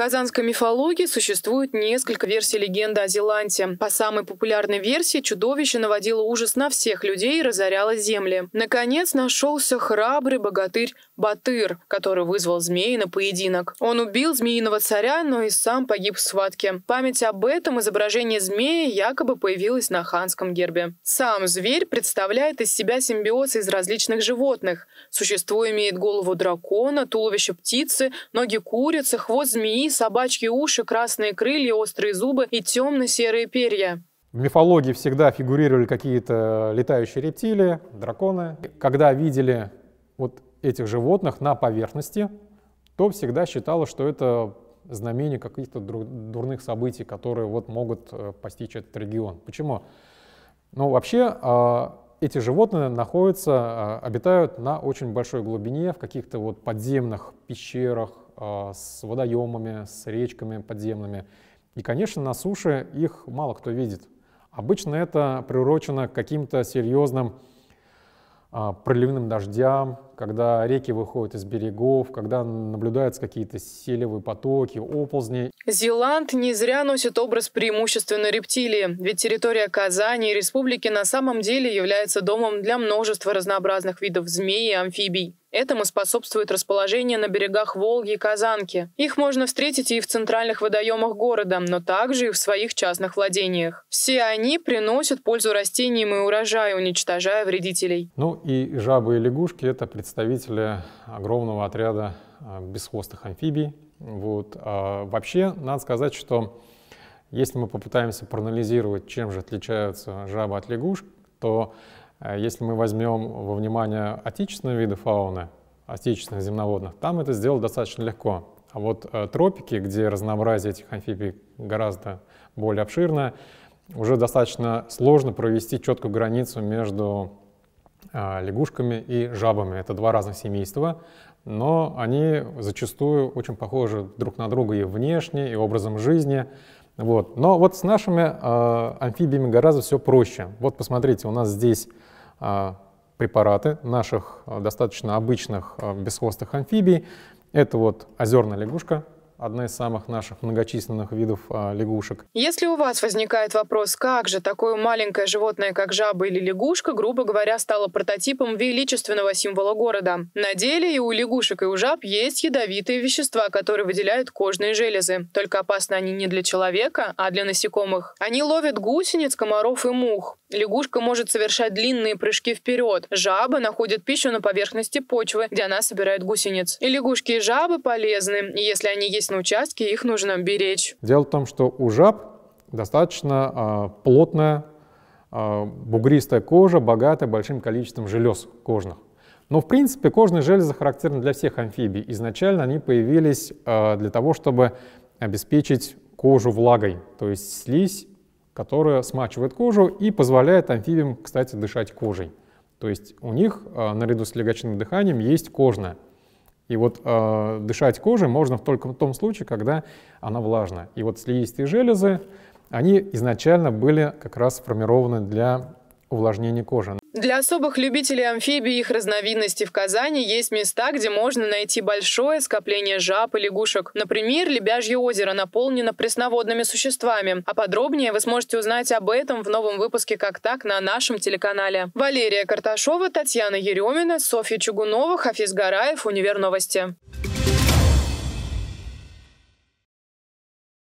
казанской мифологии существует несколько версий легенды о Зеланте. По самой популярной версии, чудовище наводило ужас на всех людей и разоряло земли. Наконец нашелся храбрый богатырь Батыр, который вызвал змеи на поединок. Он убил змеиного царя, но и сам погиб в схватке. Память об этом изображение змея якобы появилось на ханском гербе. Сам зверь представляет из себя симбиоз из различных животных. Существо имеет голову дракона, туловище птицы, ноги курицы, хвост змеи, собачьи уши, красные крылья, острые зубы и темно-серые перья. В мифологии всегда фигурировали какие-то летающие рептилии, драконы. Когда видели вот этих животных на поверхности, то всегда считалось, что это знамение каких-то дурных событий, которые вот могут э, постичь этот регион. Почему? Ну, вообще, а, эти животные находятся, а, обитают на очень большой глубине, в каких-то вот подземных пещерах, а, с водоемами, с речками подземными. И, конечно, на суше их мало кто видит. Обычно это приурочено к каким-то серьезным а, проливным дождям, когда реки выходят из берегов, когда наблюдаются какие-то селевые потоки, оползни. Зеланд не зря носит образ преимущественно рептилии, ведь территория Казани и республики на самом деле является домом для множества разнообразных видов змей и амфибий. Этому способствует расположение на берегах Волги и Казанки. Их можно встретить и в центральных водоемах города, но также и в своих частных владениях. Все они приносят пользу растениям и урожаю, уничтожая вредителей. Ну и жабы и лягушки – это представители огромного отряда а, бесхвостых амфибий. Вот. А вообще, надо сказать, что если мы попытаемся проанализировать, чем же отличаются жабы от лягушек, то Э, если мы возьмем во внимание отечественные виды фауны, отечественных земноводных, там это сделать достаточно легко. А вот э, тропики, где разнообразие этих амфибий гораздо более обширно, уже достаточно сложно провести четкую границу между э, лягушками и жабами. Это два разных семейства, но они зачастую очень похожи друг на друга и внешне, и образом жизни. Вот. Но вот с нашими э, амфибиями гораздо все проще. Вот посмотрите, у нас здесь э, препараты наших э, достаточно обычных э, бесхвостых амфибий. Это вот озерная лягушка, одна из самых наших многочисленных видов а, лягушек. Если у вас возникает вопрос, как же такое маленькое животное, как жаба или лягушка, грубо говоря, стало прототипом величественного символа города. На деле и у лягушек, и у жаб есть ядовитые вещества, которые выделяют кожные железы. Только опасны они не для человека, а для насекомых. Они ловят гусениц, комаров и мух. Лягушка может совершать длинные прыжки вперед. Жабы находят пищу на поверхности почвы, где она собирает гусениц. И лягушки и жабы полезны, если они есть на участке, их нужно беречь. Дело в том, что у жаб достаточно э, плотная, э, бугристая кожа, богатая большим количеством желез кожных. Но, в принципе, кожные железы характерны для всех амфибий. Изначально они появились э, для того, чтобы обеспечить кожу влагой, то есть слизь, которая смачивает кожу и позволяет амфибиям, кстати, дышать кожей. То есть у них наряду с легочным дыханием есть кожная. И вот э, дышать кожей можно только в том случае, когда она влажна. И вот слизистые железы, они изначально были как раз сформированы для увлажнения кожи. Для особых любителей амфибий и их разновидностей в Казани есть места, где можно найти большое скопление жаб и лягушек. Например, Лебяжье озеро наполнено пресноводными существами. А подробнее вы сможете узнать об этом в новом выпуске «Как так» на нашем телеканале. Валерия Карташова, Татьяна Еремина, Софья Чугунова, Хафиз Гараев, Универ Новости.